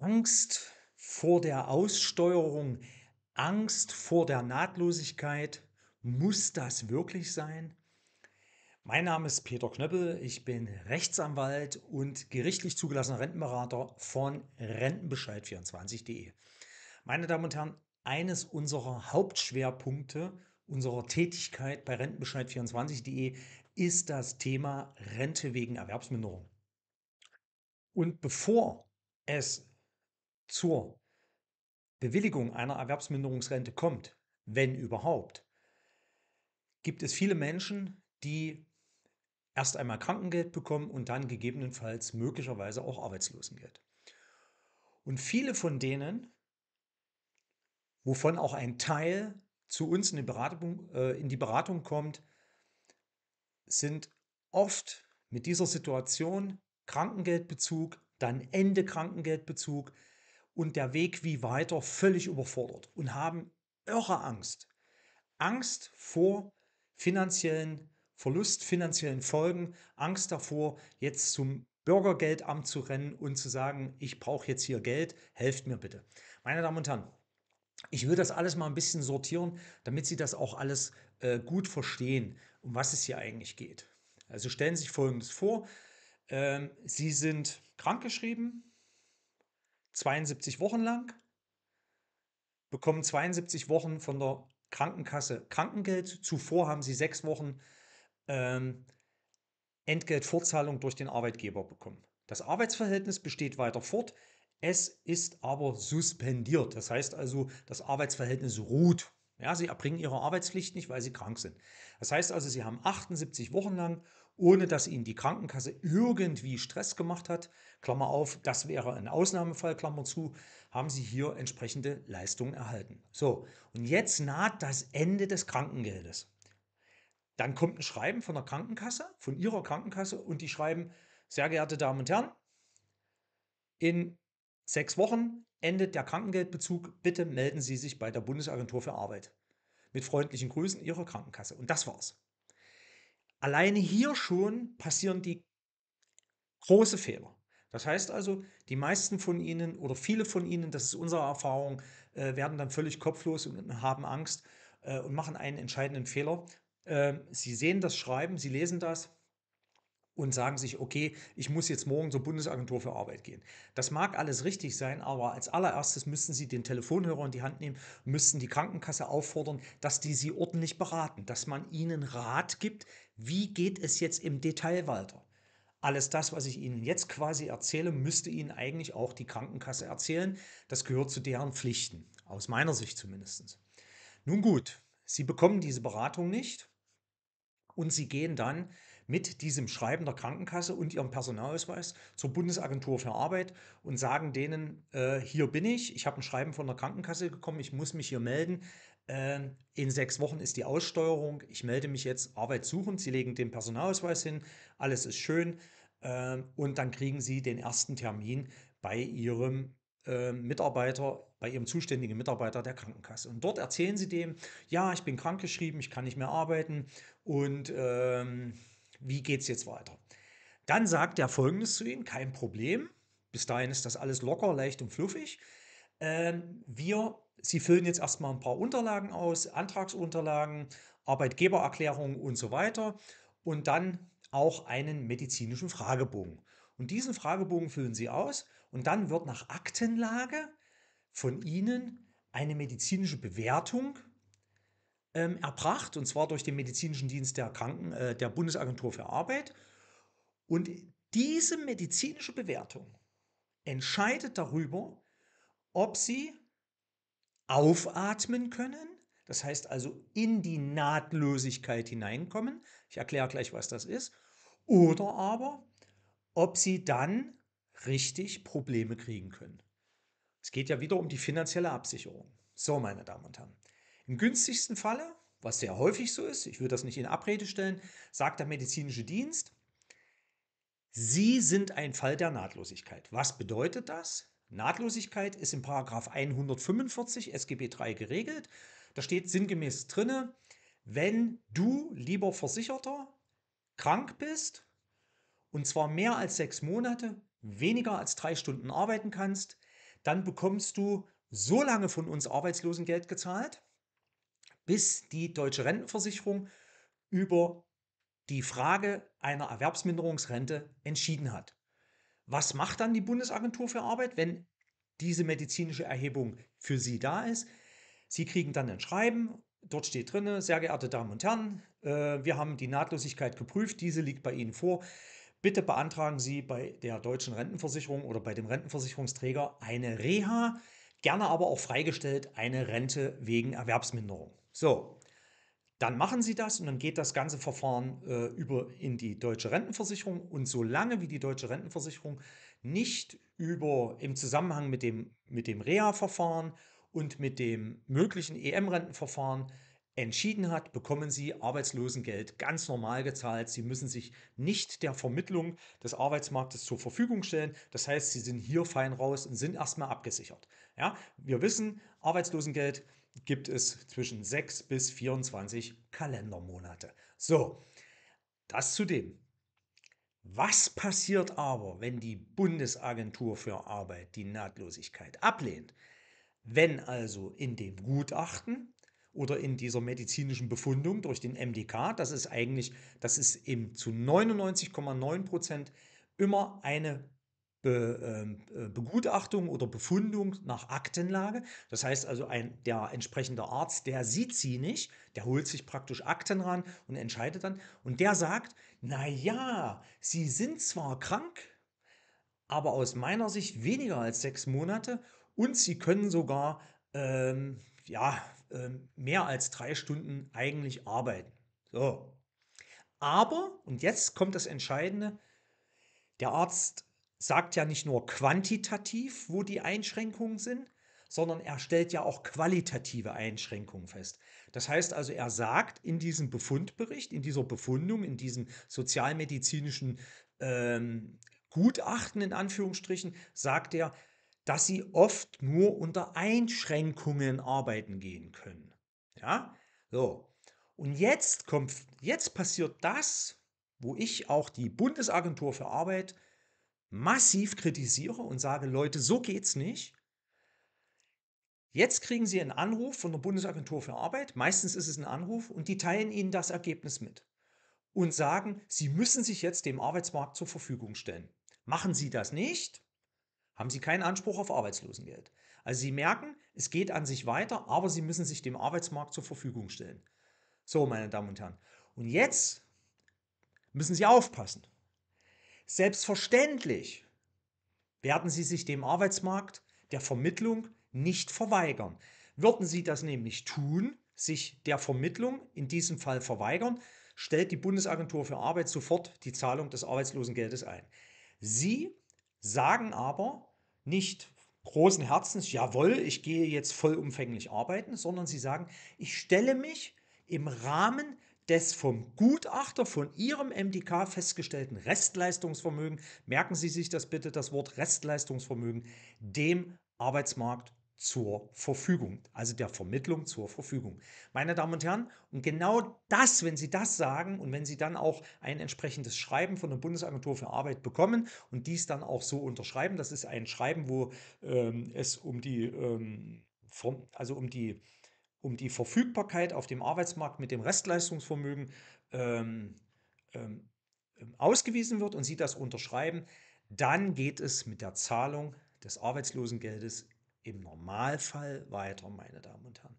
Angst vor der Aussteuerung, Angst vor der Nahtlosigkeit. Muss das wirklich sein? Mein Name ist Peter Knöppel, ich bin Rechtsanwalt und gerichtlich zugelassener Rentenberater von Rentenbescheid24.de. Meine Damen und Herren, eines unserer Hauptschwerpunkte unserer Tätigkeit bei Rentenbescheid24.de ist das Thema Rente wegen Erwerbsminderung. Und bevor es zur Bewilligung einer Erwerbsminderungsrente kommt, wenn überhaupt, gibt es viele Menschen, die erst einmal Krankengeld bekommen und dann gegebenenfalls möglicherweise auch Arbeitslosengeld. Und viele von denen, wovon auch ein Teil zu uns in die Beratung, äh, in die Beratung kommt, sind oft mit dieser Situation Krankengeldbezug, dann Ende Krankengeldbezug, und der Weg wie weiter völlig überfordert und haben irre Angst. Angst vor finanziellen Verlust, finanziellen Folgen, Angst davor, jetzt zum Bürgergeldamt zu rennen und zu sagen, ich brauche jetzt hier Geld, helft mir bitte. Meine Damen und Herren, ich will das alles mal ein bisschen sortieren, damit Sie das auch alles äh, gut verstehen, um was es hier eigentlich geht. Also stellen Sie sich Folgendes vor. Ähm, Sie sind krankgeschrieben, 72 Wochen lang, bekommen 72 Wochen von der Krankenkasse Krankengeld. Zuvor haben sie sechs Wochen ähm, Entgeltvorzahlung durch den Arbeitgeber bekommen. Das Arbeitsverhältnis besteht weiter fort. Es ist aber suspendiert. Das heißt also, das Arbeitsverhältnis ruht. Ja, sie erbringen ihre Arbeitspflicht nicht, weil sie krank sind. Das heißt also, sie haben 78 Wochen lang ohne dass ihnen die Krankenkasse irgendwie Stress gemacht hat, Klammer auf, das wäre ein Ausnahmefall, Klammer zu, haben sie hier entsprechende Leistungen erhalten. So, und jetzt naht das Ende des Krankengeldes. Dann kommt ein Schreiben von der Krankenkasse, von ihrer Krankenkasse, und die schreiben, sehr geehrte Damen und Herren, in sechs Wochen endet der Krankengeldbezug. Bitte melden Sie sich bei der Bundesagentur für Arbeit. Mit freundlichen Grüßen Ihrer Krankenkasse. Und das war's. Alleine hier schon passieren die große Fehler. Das heißt also, die meisten von Ihnen oder viele von Ihnen, das ist unsere Erfahrung, äh, werden dann völlig kopflos und haben Angst äh, und machen einen entscheidenden Fehler. Ähm, sie sehen das Schreiben, Sie lesen das und sagen sich, okay, ich muss jetzt morgen zur Bundesagentur für Arbeit gehen. Das mag alles richtig sein, aber als allererstes müssten Sie den Telefonhörer in die Hand nehmen, müssten die Krankenkasse auffordern, dass die Sie ordentlich beraten, dass man Ihnen Rat gibt, wie geht es jetzt im Detail weiter. Alles das, was ich Ihnen jetzt quasi erzähle, müsste Ihnen eigentlich auch die Krankenkasse erzählen. Das gehört zu deren Pflichten, aus meiner Sicht zumindest. Nun gut, Sie bekommen diese Beratung nicht und Sie gehen dann mit diesem Schreiben der Krankenkasse und ihrem Personalausweis zur Bundesagentur für Arbeit und sagen denen, äh, hier bin ich, ich habe ein Schreiben von der Krankenkasse bekommen, ich muss mich hier melden. Äh, in sechs Wochen ist die Aussteuerung, ich melde mich jetzt arbeitssuchend, sie legen den Personalausweis hin, alles ist schön äh, und dann kriegen sie den ersten Termin bei ihrem ähm, Mitarbeiter, bei ihrem zuständigen Mitarbeiter der Krankenkasse. Und dort erzählen sie dem, ja, ich bin krankgeschrieben, ich kann nicht mehr arbeiten und ähm, wie geht es jetzt weiter? Dann sagt er folgendes zu ihm: Kein Problem. Bis dahin ist das alles locker, leicht und fluffig. Ähm, wir, Sie füllen jetzt erstmal ein paar Unterlagen aus, Antragsunterlagen, Arbeitgebererklärungen und so weiter. Und dann auch einen medizinischen Fragebogen. Und diesen Fragebogen füllen Sie aus und dann wird nach Aktenlage von Ihnen eine medizinische Bewertung ähm, erbracht, und zwar durch den medizinischen Dienst der Kranken, äh, der Bundesagentur für Arbeit. Und diese medizinische Bewertung entscheidet darüber, ob sie aufatmen können, das heißt also in die Nahtlosigkeit hineinkommen. Ich erkläre gleich, was das ist. Oder aber, ob sie dann richtig Probleme kriegen können. Es geht ja wieder um die finanzielle Absicherung. So, meine Damen und Herren. Im günstigsten Falle, was sehr häufig so ist, ich würde das nicht in Abrede stellen, sagt der medizinische Dienst, Sie sind ein Fall der Nahtlosigkeit. Was bedeutet das? Nahtlosigkeit ist in 145 SGB III geregelt. Da steht sinngemäß drinne, wenn du, lieber Versicherter, krank bist und zwar mehr als sechs Monate, weniger als drei Stunden arbeiten kannst, dann bekommst du so lange von uns Arbeitslosengeld gezahlt, bis die deutsche Rentenversicherung über die Frage einer Erwerbsminderungsrente entschieden hat. Was macht dann die Bundesagentur für Arbeit, wenn diese medizinische Erhebung für Sie da ist? Sie kriegen dann ein Schreiben, dort steht drin, sehr geehrte Damen und Herren, äh, wir haben die Nahtlosigkeit geprüft, diese liegt bei Ihnen vor. Bitte beantragen Sie bei der deutschen Rentenversicherung oder bei dem Rentenversicherungsträger eine Reha gerne aber auch freigestellt eine Rente wegen Erwerbsminderung. So, dann machen Sie das und dann geht das ganze Verfahren äh, über in die deutsche Rentenversicherung. Und solange wie die deutsche Rentenversicherung nicht über im Zusammenhang mit dem, mit dem Reha-Verfahren und mit dem möglichen EM-Rentenverfahren entschieden hat, bekommen Sie Arbeitslosengeld ganz normal gezahlt. Sie müssen sich nicht der Vermittlung des Arbeitsmarktes zur Verfügung stellen. Das heißt, Sie sind hier fein raus und sind erstmal abgesichert. Ja, wir wissen, Arbeitslosengeld gibt es zwischen 6 bis 24 Kalendermonate. So, das zudem. Was passiert aber, wenn die Bundesagentur für Arbeit die Nahtlosigkeit ablehnt? Wenn also in dem Gutachten oder in dieser medizinischen Befundung durch den MDK. Das ist eigentlich, das ist eben zu 99,9 Prozent immer eine Be, ähm, äh, Begutachtung oder Befundung nach Aktenlage. Das heißt also, ein, der entsprechende Arzt, der sieht sie nicht, der holt sich praktisch Akten ran und entscheidet dann. Und der sagt, naja, sie sind zwar krank, aber aus meiner Sicht weniger als sechs Monate und sie können sogar ähm, ja, ähm, mehr als drei Stunden eigentlich arbeiten. So. Aber, und jetzt kommt das Entscheidende, der Arzt sagt ja nicht nur quantitativ, wo die Einschränkungen sind, sondern er stellt ja auch qualitative Einschränkungen fest. Das heißt also, er sagt in diesem Befundbericht, in dieser Befundung, in diesem sozialmedizinischen ähm, Gutachten in Anführungsstrichen, sagt er, dass sie oft nur unter Einschränkungen arbeiten gehen können. Ja, so. Und jetzt kommt, jetzt passiert das, wo ich auch die Bundesagentur für Arbeit massiv kritisiere und sage, Leute, so geht's nicht. Jetzt kriegen Sie einen Anruf von der Bundesagentur für Arbeit, meistens ist es ein Anruf, und die teilen Ihnen das Ergebnis mit und sagen, Sie müssen sich jetzt dem Arbeitsmarkt zur Verfügung stellen. Machen Sie das nicht, haben sie keinen Anspruch auf Arbeitslosengeld. Also sie merken, es geht an sich weiter, aber sie müssen sich dem Arbeitsmarkt zur Verfügung stellen. So, meine Damen und Herren. Und jetzt müssen Sie aufpassen. Selbstverständlich werden Sie sich dem Arbeitsmarkt der Vermittlung nicht verweigern. Würden Sie das nämlich tun, sich der Vermittlung in diesem Fall verweigern, stellt die Bundesagentur für Arbeit sofort die Zahlung des Arbeitslosengeldes ein. Sie sagen aber, nicht großen Herzens, jawohl, ich gehe jetzt vollumfänglich arbeiten, sondern sie sagen, ich stelle mich im Rahmen des vom Gutachter von Ihrem MDK festgestellten Restleistungsvermögen, merken Sie sich das bitte, das Wort Restleistungsvermögen, dem Arbeitsmarkt zur Verfügung, also der Vermittlung zur Verfügung. Meine Damen und Herren, und genau das, wenn Sie das sagen und wenn Sie dann auch ein entsprechendes Schreiben von der Bundesagentur für Arbeit bekommen und dies dann auch so unterschreiben, das ist ein Schreiben, wo ähm, es um die, ähm, also um die, um die Verfügbarkeit auf dem Arbeitsmarkt mit dem Restleistungsvermögen ähm, ähm, ausgewiesen wird und Sie das unterschreiben, dann geht es mit der Zahlung des Arbeitslosengeldes im Normalfall weiter, meine Damen und Herren.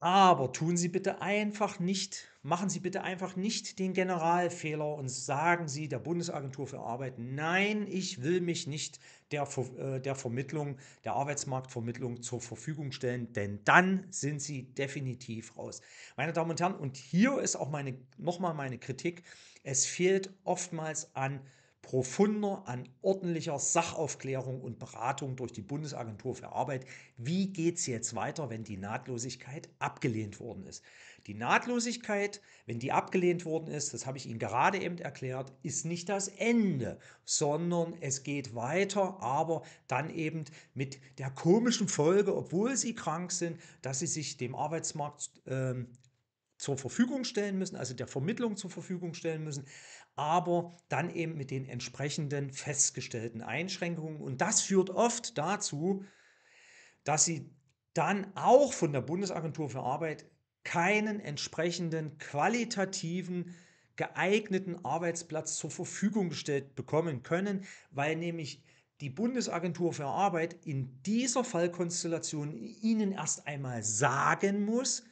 Aber tun Sie bitte einfach nicht, machen Sie bitte einfach nicht den Generalfehler und sagen Sie der Bundesagentur für Arbeit, nein, ich will mich nicht der, äh, der Vermittlung, der Arbeitsmarktvermittlung zur Verfügung stellen, denn dann sind Sie definitiv raus. Meine Damen und Herren, und hier ist auch meine, nochmal meine Kritik, es fehlt oftmals an profunder an ordentlicher Sachaufklärung und Beratung durch die Bundesagentur für Arbeit. Wie geht es jetzt weiter, wenn die Nahtlosigkeit abgelehnt worden ist? Die Nahtlosigkeit, wenn die abgelehnt worden ist, das habe ich Ihnen gerade eben erklärt, ist nicht das Ende, sondern es geht weiter, aber dann eben mit der komischen Folge, obwohl Sie krank sind, dass Sie sich dem Arbeitsmarkt ähm, zur Verfügung stellen müssen, also der Vermittlung zur Verfügung stellen müssen, aber dann eben mit den entsprechenden festgestellten Einschränkungen. Und das führt oft dazu, dass sie dann auch von der Bundesagentur für Arbeit keinen entsprechenden qualitativen geeigneten Arbeitsplatz zur Verfügung gestellt bekommen können, weil nämlich die Bundesagentur für Arbeit in dieser Fallkonstellation Ihnen erst einmal sagen muss,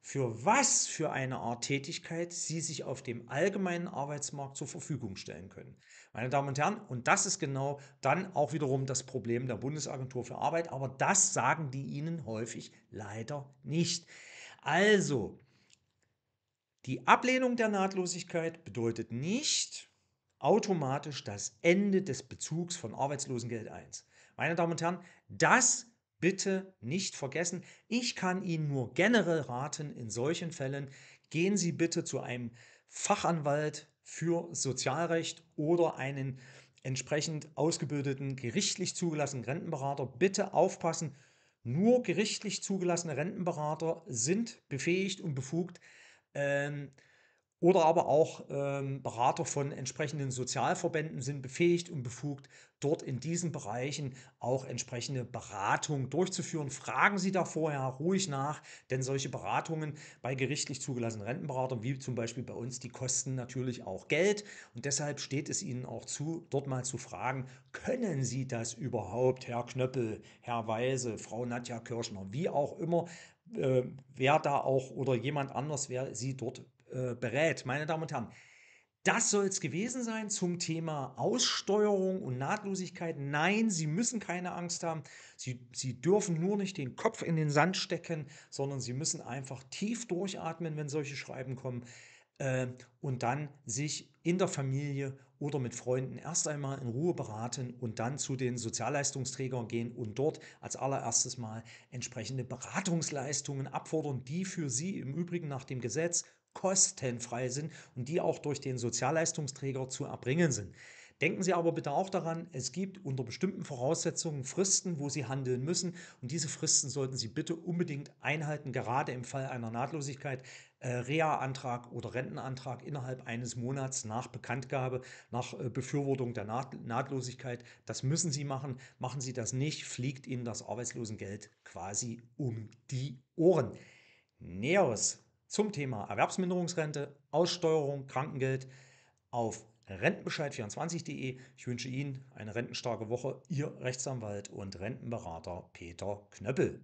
für was für eine Art Tätigkeit sie sich auf dem allgemeinen Arbeitsmarkt zur Verfügung stellen können. Meine Damen und Herren, und das ist genau dann auch wiederum das Problem der Bundesagentur für Arbeit, aber das sagen die Ihnen häufig leider nicht. Also, die Ablehnung der Nahtlosigkeit bedeutet nicht automatisch das Ende des Bezugs von Arbeitslosengeld 1. Meine Damen und Herren, das ist bitte nicht vergessen. Ich kann Ihnen nur generell raten, in solchen Fällen gehen Sie bitte zu einem Fachanwalt für Sozialrecht oder einen entsprechend ausgebildeten, gerichtlich zugelassenen Rentenberater. Bitte aufpassen, nur gerichtlich zugelassene Rentenberater sind befähigt und befugt, ähm, oder aber auch ähm, Berater von entsprechenden Sozialverbänden sind befähigt und befugt, dort in diesen Bereichen auch entsprechende Beratung durchzuführen. Fragen Sie da vorher ruhig nach, denn solche Beratungen bei gerichtlich zugelassenen Rentenberatern, wie zum Beispiel bei uns, die kosten natürlich auch Geld. Und deshalb steht es Ihnen auch zu, dort mal zu fragen, können Sie das überhaupt, Herr Knöppel, Herr Weise, Frau Nadja Kirschner, wie auch immer, äh, wer da auch oder jemand anders, wer Sie dort äh, berät. Meine Damen und Herren, das soll es gewesen sein zum Thema Aussteuerung und Nahtlosigkeit. Nein, Sie müssen keine Angst haben. Sie, Sie dürfen nur nicht den Kopf in den Sand stecken, sondern Sie müssen einfach tief durchatmen, wenn solche Schreiben kommen. Äh, und dann sich in der Familie oder mit Freunden erst einmal in Ruhe beraten und dann zu den Sozialleistungsträgern gehen und dort als allererstes mal entsprechende Beratungsleistungen abfordern, die für Sie im Übrigen nach dem Gesetz kostenfrei sind und die auch durch den Sozialleistungsträger zu erbringen sind. Denken Sie aber bitte auch daran, es gibt unter bestimmten Voraussetzungen Fristen, wo Sie handeln müssen. Und diese Fristen sollten Sie bitte unbedingt einhalten, gerade im Fall einer Nahtlosigkeit, äh, Reha-Antrag oder Rentenantrag innerhalb eines Monats nach Bekanntgabe, nach äh, Befürwortung der Naht Nahtlosigkeit. Das müssen Sie machen. Machen Sie das nicht, fliegt Ihnen das Arbeitslosengeld quasi um die Ohren. Neos zum Thema Erwerbsminderungsrente, Aussteuerung, Krankengeld auf rentenbescheid24.de. Ich wünsche Ihnen eine rentenstarke Woche. Ihr Rechtsanwalt und Rentenberater Peter Knöppel.